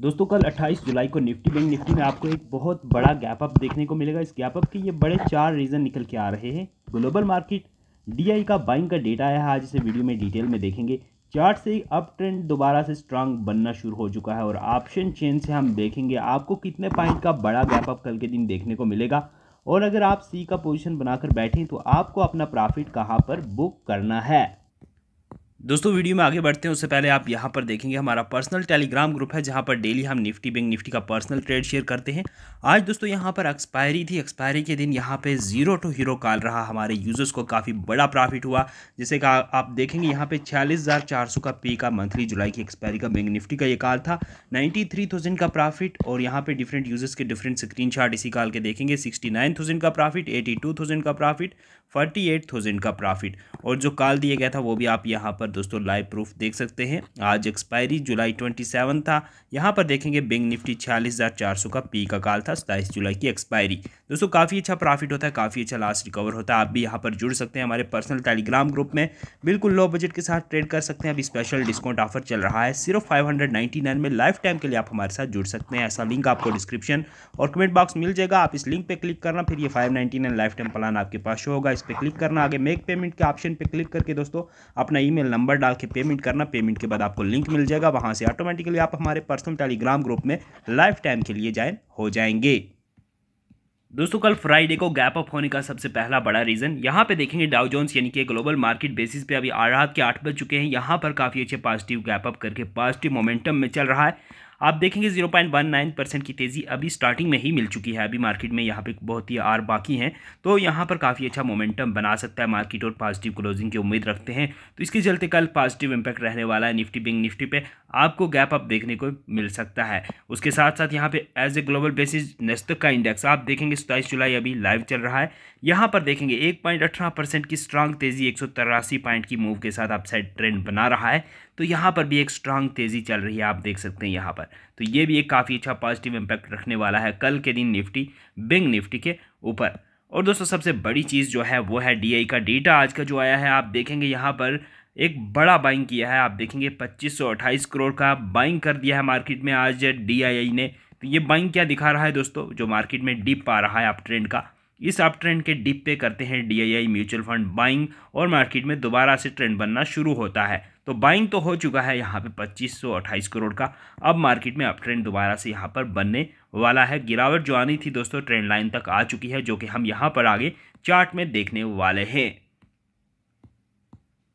दोस्तों कल 28 जुलाई को निफ्टी बैंक निफ्टी में आपको एक बहुत बड़ा गैप अप देखने को मिलेगा इस गैप अप के ये बड़े चार रीज़न निकल के आ रहे हैं ग्लोबल मार्केट डीआई का बाइंग का डेटा आया है आज इसे वीडियो में डिटेल में देखेंगे चार्ट से अप ट्रेंड दोबारा से स्ट्रांग बनना शुरू हो चुका है और ऑप्शन चेन से हम देखेंगे आपको कितने पॉइंट का बड़ा गैप अप कल के दिन देखने को मिलेगा और अगर आप सी का पोजीशन बनाकर बैठें तो आपको अपना प्रॉफिट कहाँ पर बुक करना है दोस्तों वीडियो में आगे बढ़ते हैं उससे पहले आप यहाँ पर देखेंगे हमारा पर्सनल टेलीग्राम ग्रुप है जहाँ पर डेली हम निफ्टी बैंक निफ्टी का पर्सनल ट्रेड शेयर करते हैं आज दोस्तों यहाँ पर एक्सपायरी थी एक्सपायरी के दिन यहाँ पे जीरो टू हीरो कॉल रहा हमारे यूजर्स को काफ़ी बड़ा प्रॉफिट हुआ जैसे कि आप देखेंगे यहाँ पे छियालीस का पी का मंथली जुलाई की एक्सपायरी का बैंक निफ्टी का ये कॉल था नाइन्टी का प्रॉफिट और यहाँ पर डिफरेंट यूजर्स के डिफरेंट स्क्रीन इसी कॉल के देखेंगे सिक्सटी का प्रॉफिट एटी का प्रॉफिट फोर्टी का प्रॉफिट और जो कॉल दिया गया था वो भी आप यहाँ पर दोस्तों लाइव प्रूफ देख सकते हैं आज एक्सपायरी जुलाई ट्वेंटी सेवन था यहाँ पर देखेंगे बैंक निफ्टी छियालीस हज़ार चार सौ का पी का काल था सताईस जुलाई की एक्सपायरी दोस्तों काफ़ी अच्छा प्रॉफिट होता है काफ़ी अच्छा लास्ट रिकवर होता है आप भी यहाँ पर जुड़ सकते हैं हमारे पर्सनल टेलीग्राम ग्रुप में बिल्कुल लो बजट के साथ ट्रेड कर सकते हैं अभी स्पेशल डिस्काउंट ऑफर चल रहा है सिर्फ फाइव में लाइफ टाइम के लिए आप हमारे साथ जुड़ सकते हैं ऐसा लिंक आपको डिस्क्रिप्शन और कमेंट बॉक्स मिल जाएगा आप इस लिंक पर क्लिक करना फिर ये फाइव लाइफ टाइम प्लान आपके पास शो होगा इस पर क्लिक करना आगे मेक पेमेंट के ऑप्शन पर क्लिक करके दोस्तों अपना ई नंबर डाल के पेमेंट करना पेमेंट के बाद आपको लिंक मिल जाएगा वहाँ से ऑटोमेटिकली आप हमारे पर्सनल टेलीग्राम ग्रुप में लाइफ टाइम के लिए ज्वाइन हो जाएंगे दोस्तों कल फ्राइडे को गैप अप होने का सबसे पहला बड़ा रीज़न यहाँ पे देखेंगे डाउ जोन्स यानी कि ग्लोबल मार्केट बेसिस पे अभी रात के आठ बज चुके हैं यहाँ पर काफ़ी अच्छे पॉजिटिव गैप अप करके पॉजिटिव मोमेंटम में चल रहा है आप देखेंगे zero point one nine percent की तेज़ी अभी स्टार्टिंग में ही मिल चुकी है अभी मार्केट में यहाँ पे बहुत ही आर बाकी हैं तो यहाँ पर काफ़ी अच्छा मोमेंटम बना सकता है मार्केट और पॉजिटिव क्लोजिंग की उम्मीद रखते हैं तो इसके चलते कल पॉजिटिव इम्पैक्ट रहने वाला है निफ्टी बैंक निफ्टी पे आपको गैप अप देखने को मिल सकता है उसके साथ साथ यहाँ पे as a global basis Nasdaq का इंडेक्स आप देखेंगे सताईस जुलाई अभी लाइव चल रहा है यहाँ पर देखेंगे एक पॉइंट अठारह परसेंट की स्ट्रांग तेजी एक सौ तिरासी पॉइंट की मूव के साथ अपसाइड ट्रेंड बना रहा है तो यहाँ पर भी एक स्ट्रांग तेज़ी चल रही है आप देख सकते हैं यहाँ पर तो ये भी एक काफ़ी अच्छा पॉजिटिव इम्पैक्ट रखने वाला है कल के दिन निफ्टी बिंग निफ्टी के ऊपर और दोस्तों सबसे बड़ी चीज़ जो है वो है डी का डेटा आज का जो आया है आप देखेंगे यहाँ पर एक बड़ा बाइंग किया है आप देखेंगे 2528 करोड़ का बाइंग कर दिया है मार्केट में आज आई ने तो ये बाइंग क्या दिखा रहा है दोस्तों जो मार्केट में डिप आ रहा है आप ट्रेंड का इस अप ट्रेंड के डिप पे करते हैं डीआईआई म्यूचुअल फंड बाइंग और मार्केट में दोबारा से ट्रेंड बनना शुरू होता है तो बाइंग तो हो चुका है यहाँ पे 2528 करोड़ का अब मार्केट में अप ट्रेंड दोबारा से यहाँ पर बनने वाला है गिरावट जो आनी थी दोस्तों ट्रेंड लाइन तक आ चुकी है जो कि हम यहाँ पर आगे चार्ट में देखने वाले हैं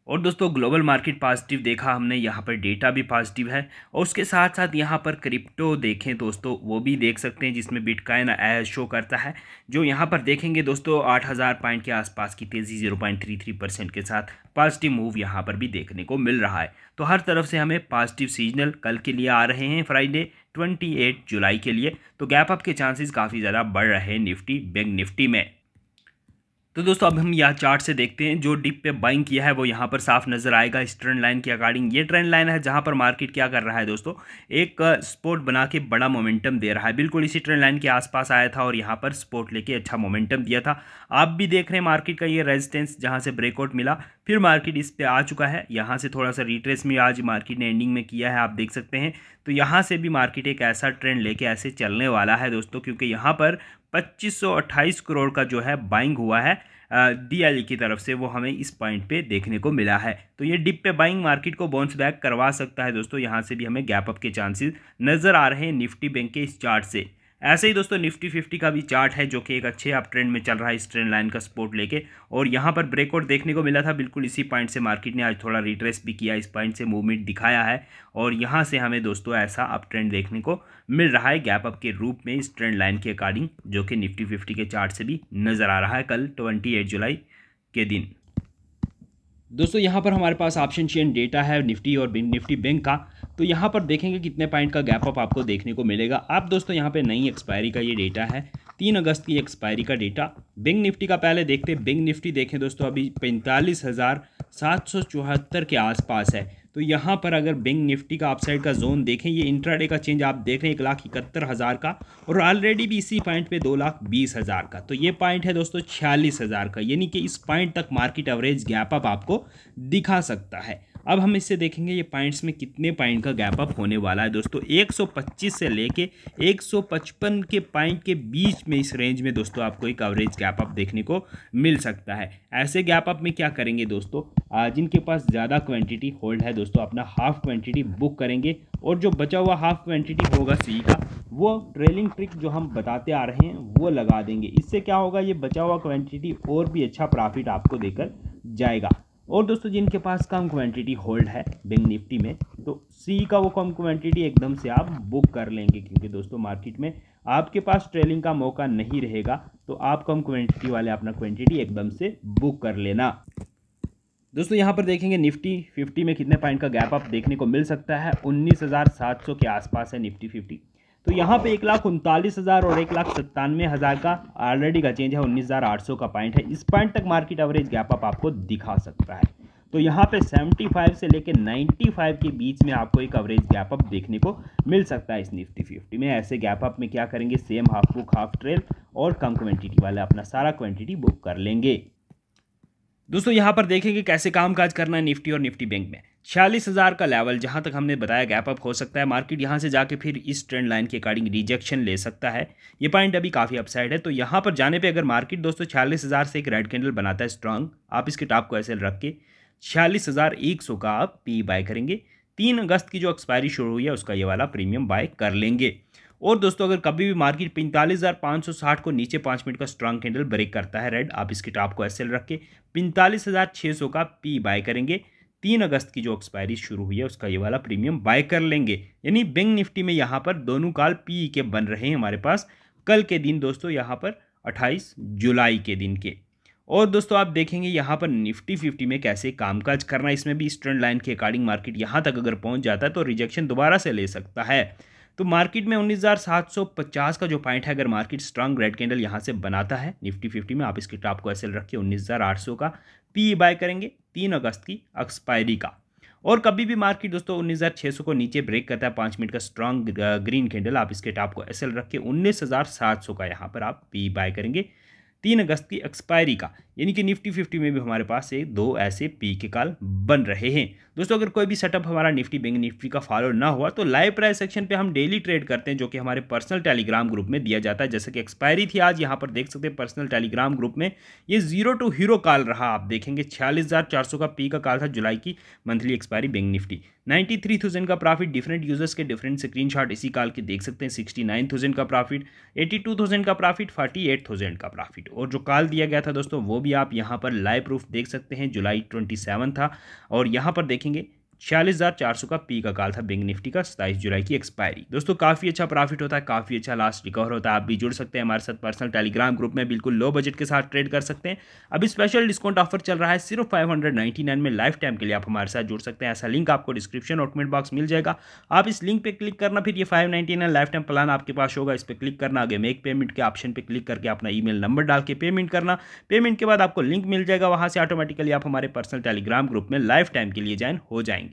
और दोस्तों ग्लोबल मार्केट पॉजिटिव देखा हमने यहाँ पर डेटा भी पॉजिटिव है और उसके साथ साथ यहाँ पर क्रिप्टो देखें दोस्तों वो भी देख सकते हैं जिसमें बिटकॉइन शो करता है जो यहाँ पर देखेंगे दोस्तों 8000 पॉइंट के आसपास की तेज़ी 0.33 परसेंट के साथ पॉजिटिव मूव यहाँ पर भी देखने को मिल रहा है तो हर तरफ से हमें पॉजिटिव सीजनल कल के लिए आ रहे हैं फ्राइडे 28 जुलाई के लिए तो गैप अप के चांसेस काफ़ी ज़्यादा बढ़ रहे हैं निफ्टी बैंक निफ्टी में तो दोस्तों अब हम यह चार्ट से देखते हैं जो डिप पे बाइंग किया है वो यहाँ पर साफ नजर आएगा इस ट्रेंड लाइन के अकॉर्डिंग ये ट्रेंड लाइन है जहाँ पर मार्केट क्या कर रहा है दोस्तों एक स्पोर्ट बना के बड़ा मोमेंटम दे रहा है बिल्कुल इसी ट्रेंड लाइन के आसपास आया था और यहाँ पर स्पोर्ट लेके अच्छा मोमेंटम दिया था आप भी देख रहे हैं मार्केट का ये रेजिस्टेंस जहाँ से ब्रेकआउट मिला फिर मार्केट इस पर आ चुका है यहाँ से थोड़ा सा रिट्रेस में आज मार्केट ने एंडिंग में किया है आप देख सकते हैं तो यहाँ से भी मार्केट एक ऐसा ट्रेंड लेके ऐसे चलने वाला है दोस्तों क्योंकि यहाँ पर 2528 करोड़ का जो है बाइंग हुआ है डी e की तरफ से वो हमें इस पॉइंट पे देखने को मिला है तो ये डिप पे बाइंग मार्केट को बाउंस बैक करवा सकता है दोस्तों यहाँ से भी हमें गैप अप के चांसेस नज़र आ रहे हैं निफ्टी बैंक के इस चार्ट से ऐसे ही दोस्तों निफ्टी फिफ्टी का भी चार्ट है जो कि एक अच्छे आप ट्रेंड में चल रहा है इस ट्रेंड लाइन का सपोर्ट लेके और यहाँ पर ब्रेकआउट देखने को मिला था बिल्कुल इसी पॉइंट से मार्केट ने आज थोड़ा रिट्रेस भी किया इस पॉइंट से मूवमेंट दिखाया है और यहाँ से हमें दोस्तों ऐसा अप ट्रेंड देखने को मिल रहा है गैप अप के रूप में इस ट्रेंड लाइन के अकॉर्डिंग जो कि निफ्टी फिफ्टी के चार्ट से भी नज़र आ रहा है कल ट्वेंटी जुलाई के दिन दोस्तों यहाँ पर हमारे पास ऑप्शन चेन डेटा है निफ्टी और निफ्टी बैंक का तो यहाँ पर देखेंगे कितने पॉइंट का गैप अप आपको देखने को मिलेगा आप दोस्तों यहाँ पे नई एक्सपायरी का ये डेटा है तीन अगस्त की एक्सपायरी का डेटा बैंक निफ्टी का पहले देखते बैंक निफ्टी देखें दोस्तों अभी पैंतालीस हज़ार सात सौ चौहत्तर के आसपास है तो यहाँ पर अगर बैंक निफ्टी का अपसाइड का जोन देखें ये इंट्राडे का चेंज आप देख रहे हैं एक लाख इकहत्तर हज़ार का और ऑलरेडी भी इसी पॉइंट पे दो लाख बीस हज़ार का तो ये पॉइंट है दोस्तों छियालीस हज़ार का यानी कि इस पॉइंट तक मार्केट एवरेज गैप अप आपको दिखा सकता है अब हम इससे देखेंगे ये पॉइंट्स में कितने पॉइंट का गैप अप होने वाला है दोस्तों 125 से लेके 155 के पॉइंट के बीच में इस रेंज में दोस्तों आपको एक एवरेज गैप अप देखने को मिल सकता है ऐसे गैप अप में क्या करेंगे दोस्तों जिनके पास ज़्यादा क्वान्टिटी होल्ड है दोस्तों अपना हाफ क्वान्टिटी बुक करेंगे और जो बचा हुआ हाफ क्वान्टिटी होगा सी का वो ट्रेलिंग ट्रिक जो हम बताते आ रहे हैं वो लगा देंगे इससे क्या होगा ये बचा हुआ क्वान्टिटी और भी अच्छा प्रॉफिट आपको देकर जाएगा और दोस्तों जिनके पास कम क्वांटिटी होल्ड है बैंक निफ्टी में तो सी का वो कम क्वांटिटी एकदम से आप बुक कर लेंगे क्योंकि दोस्तों मार्केट में आपके पास ट्रेलिंग का मौका नहीं रहेगा तो आप कम क्वांटिटी वाले अपना क्वांटिटी एकदम से बुक कर लेना दोस्तों यहाँ पर देखेंगे निफ्टी 50 में कितने पॉइंट का गैप आप देखने को मिल सकता है उन्नीस के आसपास है निफ्टी फिफ्टी तो यहाँ पे एक लाख उनतालीस हज़ार और एक लाख सत्तानवे हज़ार का ऑलरेडी का चेंज है उन्नीस हज़ार आठ सौ का पॉइंट है इस पॉइंट तक मार्केट एवरेज गैप अप आपको दिखा सकता है तो यहाँ पे 75 से लेकर 95 के बीच में आपको एक एवरेज गैप अप देखने को मिल सकता है इस निफ्टी फिफ्टी में ऐसे गैप अप में क्या करेंगे same half book half trail और कम क्वान्टिटी वाले अपना सारा क्वान्टिटी बुक कर लेंगे दोस्तों यहाँ पर देखेंगे कैसे कामकाज करना है निफ्टी और निफ्टी बैंक में छियालीस हज़ार का लेवल जहां तक हमने बताया गैप अप हो सकता है मार्केट यहां से जाके फिर इस ट्रेंड लाइन के अकॉर्डिंग रिजेक्शन ले सकता है ये पॉइंट अभी काफ़ी अपसाइड है तो यहां पर जाने पे अगर मार्केट दोस्तों छियालीस हज़ार से एक रेड कैंडल बनाता है स्ट्रांग आप इसके टॉप को ऐसे रख के छियालीस हज़ार एक सौ का आप पी बाय करेंगे तीन अगस्त की जो एक्सपायरी शुरू हुई है उसका ये वाला प्रीमियम बाय कर लेंगे और दोस्तों अगर कभी भी मार्केट पैंतालीस हज़ार पाँच सौ साठ को नीचे पाँच मिनट का स्ट्रांग कैंडल ब्रेक करता है रेड आप इसके टॉप को ऐसे रख के पैंतालीस हज़ार छः सौ का पी बाय करेंगे तीन अगस्त की जो एक्सपायरी शुरू हुई है उसका ये वाला प्रीमियम बाय कर लेंगे यानी बैंक निफ्टी में यहाँ पर दोनों काल पी e के बन रहे हैं हमारे पास कल के दिन दोस्तों यहाँ पर 28 जुलाई के दिन के और दोस्तों आप देखेंगे यहाँ पर निफ्टी फिफ्टी में कैसे कामकाज करना इसमें भी इस ट्रेंड लाइन के अकॉर्डिंग मार्केट यहाँ तक अगर पहुँच जाता है तो रिजेक्शन दोबारा से ले सकता है तो मार्केट में 19,750 का जो पॉइंट है अगर मार्केट स्ट्रांग रेड कैंडल यहाँ से बनाता है निफ्टी फिफ्टी में आप इसके टॉप को ऐसे रखिए 19,800 का पी बाय e करेंगे तीन अगस्त की एक्सपायरी का और कभी भी मार्केट दोस्तों उन्नीस को नीचे ब्रेक करता है पाँच मिनट का स्ट्रांग ग्रीन कैंडल आप इसके टॉप को एसएल रख के उन्नीस का यहाँ पर आप पी बाय करेंगे तीन अगस्त की एक्सपायरी का यानी कि निफ्टी फिफ्टी में भी हमारे पास एक दो ऐसे पी के काल बन रहे हैं दोस्तों अगर कोई भी सेटअप हमारा निफ्टी बैंक निफ्टी का फॉलो ना हुआ तो लाइव प्राइस सेक्शन पर हम डेली ट्रेड करते हैं जो कि हमारे पर्सनल टेलीग्राम ग्रुप में दिया जाता है जैसे कि एक्सपायरी थी आज यहाँ पर देख सकते हैं पर्सनल टेलीग्राम ग्रुप में ये जीरो टू हीरो कॉल रहा आप देखेंगे छियालीस का पी का कॉल था जुलाई की मंथली एक्सपायरी बैंक निफ्टी 93,000 का प्रॉफिट डिफरेंट यूजर्स के डिफरेंट स्क्रीनशॉट इसी काल के देख सकते हैं 69,000 का प्रॉफिट 82,000 का प्रॉफिट 48,000 का प्रॉफिट और जो काल दिया गया था दोस्तों वो भी आप यहाँ पर लाइव प्रूफ देख सकते हैं जुलाई 27 था और यहाँ पर देखिए देखेंगे छियालीस हज़ार चार सौ का पी का काल था बैंक निफ्टी का सताईस जुलाई की एक्सपायरी दोस्तों काफ़ी अच्छा प्रॉफिट होता है काफ़ी अच्छा लास्ट रिकवर होता है आप भी जुड़ सकते हैं हमारे साथ पर्सनल टेलीग्राम ग्रुप में बिल्कुल लो बजट के साथ ट्रेड कर सकते हैं अभी स्पेशल डिस्काउंट ऑफर चल रहा है सिर्फ फाइव हंड्रेड नाइन में लाइफ टाइम के लिए आप हमारे साथ जुड़ सकते हैं ऐसा लिंक आपको डिस्क्रिप्शन और कमेंट बॉक्स मिल जाएगा आप इस लिंक पर क्लिक करना फिर ये five ninety nine lifetime plan आपके पास होगा इस पर क्लिक करना आगे मेक पेमेंट के ऑप्शन पर क्लिक करके अपना ई नंबर डाल के पेमेंट करना पेमेंट के बाद आपको लिंक मिल जाएगा वहाँ से ऑटोमेटिकली आप हमारे पर्सनल टेलीग्राम ग्रुप में लाइफ टाइम के लिए ज्वाइन हो जाएंगे